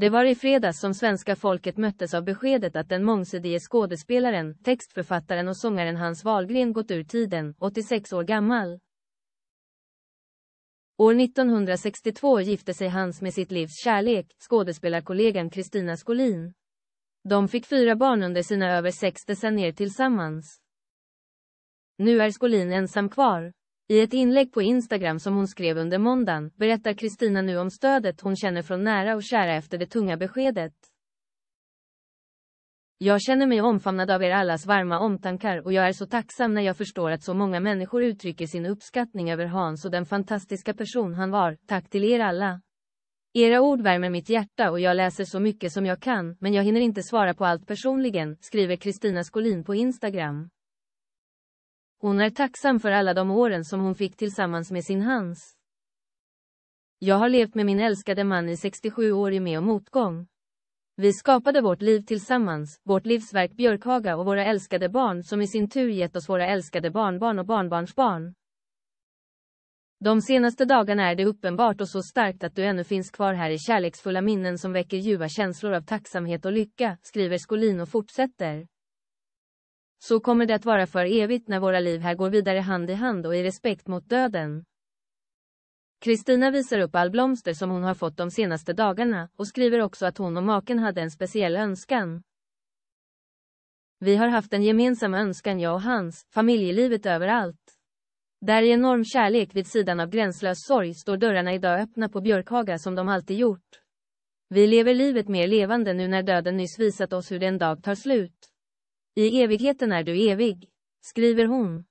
Det var i fredags som svenska folket möttes av beskedet att den mångsidige skådespelaren, textförfattaren och sångaren Hans Wahlgren gått ur tiden, 86 år gammal. År 1962 gifte sig Hans med sitt livs kärlek, skådespelarkollegan Kristina Skolin. De fick fyra barn under sina över sex decennier tillsammans. Nu är Skolin ensam kvar. I ett inlägg på Instagram som hon skrev under måndagen berättar Kristina nu om stödet hon känner från nära och kära efter det tunga beskedet. Jag känner mig omfamnad av er allas varma omtankar och jag är så tacksam när jag förstår att så många människor uttrycker sin uppskattning över Hans och den fantastiska person han var. Tack till er alla. Era ord värmer mitt hjärta och jag läser så mycket som jag kan, men jag hinner inte svara på allt personligen, skriver Kristina Skolin på Instagram. Hon är tacksam för alla de åren som hon fick tillsammans med sin Hans. Jag har levt med min älskade man i 67 år i med och motgång. Vi skapade vårt liv tillsammans, vårt livsverk Björkhaga och våra älskade barn som i sin tur gett oss våra älskade barnbarn och barnbarnsbarn. De senaste dagarna är det uppenbart och så starkt att du ännu finns kvar här i kärleksfulla minnen som väcker ljuva känslor av tacksamhet och lycka, skriver Skolin och fortsätter. Så kommer det att vara för evigt när våra liv här går vidare hand i hand och i respekt mot döden. Kristina visar upp all blomster som hon har fått de senaste dagarna och skriver också att hon och maken hade en speciell önskan. Vi har haft en gemensam önskan jag och hans, familjelivet överallt. Där i enorm kärlek vid sidan av gränslös sorg står dörrarna idag öppna på Björkhaga som de alltid gjort. Vi lever livet mer levande nu när döden nyss visat oss hur det en dag tar slut. I evigheten är du evig, skriver hon.